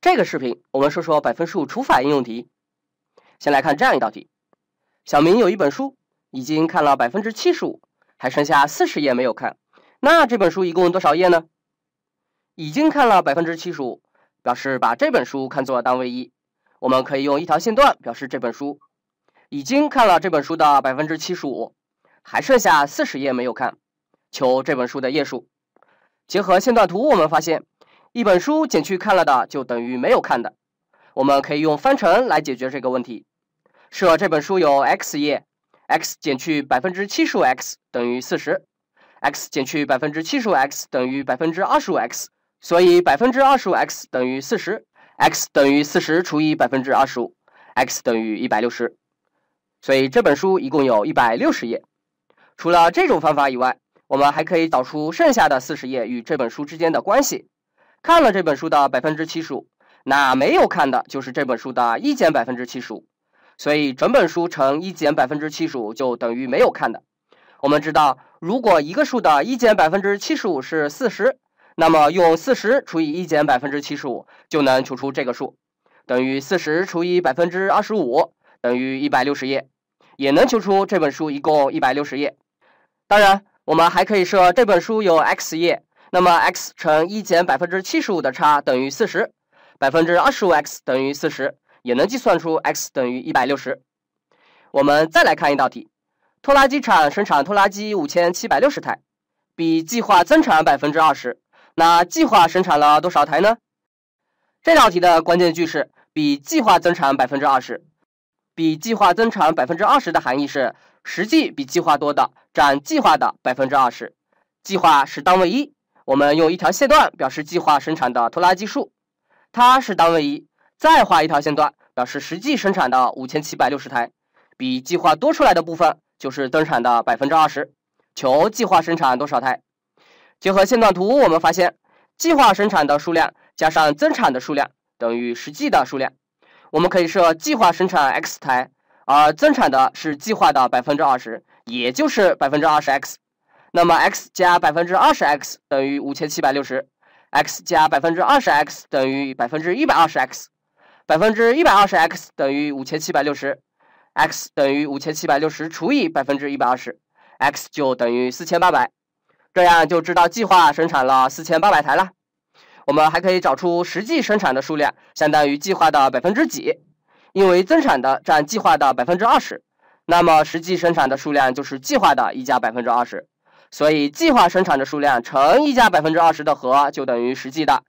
这个视频，我们说说百分数除法应用题。先来看这样一道题：小明有一本书，已经看了百分之七十五，还剩下四十页没有看。那这本书一共多少页呢？已经看了百分之七十五，表示把这本书看作单位一，我们可以用一条线段表示这本书。已经看了这本书的百分之七十五，还剩下四十页没有看，求这本书的页数。结合线段图，我们发现。一本书减去看了的，就等于没有看的。我们可以用方程来解决这个问题。设这本书有 x 页，x 减去百分之七十五 x 等于四十，x 减去百分之七十五 x 等于百分之二十五 x，所以百分之二十五 x 等于四十，x 等于四十除以百分之二十五，x 等于一百六十。所以这本书一共有一百六十页。除了这种方法以外，我们还可以导出剩下的四十页与这本书之间的关系。看了这本书的百分之七十五，那没有看的就是这本书的一减百分之七十五，所以整本书乘一减百分之七十五就等于没有看的。我们知道，如果一个数的一减百分之七十五是四十，那么用四十除以一减百分之七十五就能求出这个数，等于四十除以百分之二十五，等于一百六十页，也能求出这本书一共一百六十页。当然，我们还可以设这本书有 x 页。那么 x 乘一减百分之七十五的差等于四十，百分之二十五 x 等于四十，也能计算出 x 等于一百六十。我们再来看一道题，拖拉机厂生产拖拉机五千七百六十台，比计划增产百分之二十，那计划生产了多少台呢？这道题的关键句是比计划增产百分之二十，比计划增产百分之二十的含义是实际比计划多的占计划的百分之二十，计划是单位一。我们用一条线段表示计划生产的拖拉机数，它是单位一。再画一条线段表示实际生产的五千七百六十台，比计划多出来的部分就是增产的百分之二十。求计划生产多少台？结合线段图，我们发现计划生产的数量加上增产的数量等于实际的数量。我们可以设计划生产 x 台，而增产的是计划的百分之二十，也就是百分之二十 x。那么 x 加百分之二十 x 等于五千七百六十，x 加百分之二十 x 等于百分之一百二十 x，百分之一百二十 x 等于五千七百六十，x 等于五千七百六十除以百分之一百二十，x 就等于四千八百，这样就知道计划生产了四千八百台了。我们还可以找出实际生产的数量相当于计划的百分之几，因为增产的占计划的百分之二十，那么实际生产的数量就是计划的一加百分之二十。所以计划生产的数量乘一加百分之二十的和就等于实际的。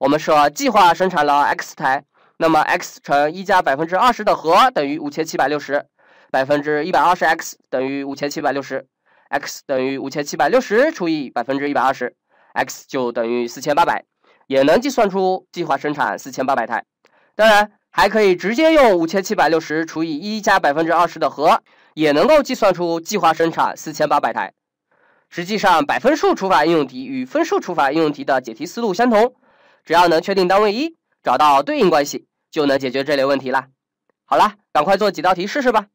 我们设计划生产了 x 台，那么 x 乘一加百分之二十的和等于五千七百六十，百分之一百二十 x 等于五千七百六十，x 等于五千七百六十除以百分之一百二十，x 就等于四千八百，也能计算出计划生产四千八百台。当然，还可以直接用五千七百六十除以一加百分之二十的和，也能够计算出计划生产四千八百台。实际上，百分数除法应用题与分数除法应用题的解题思路相同，只要能确定单位“一”，找到对应关系，就能解决这类问题啦。好了，赶快做几道题试试吧。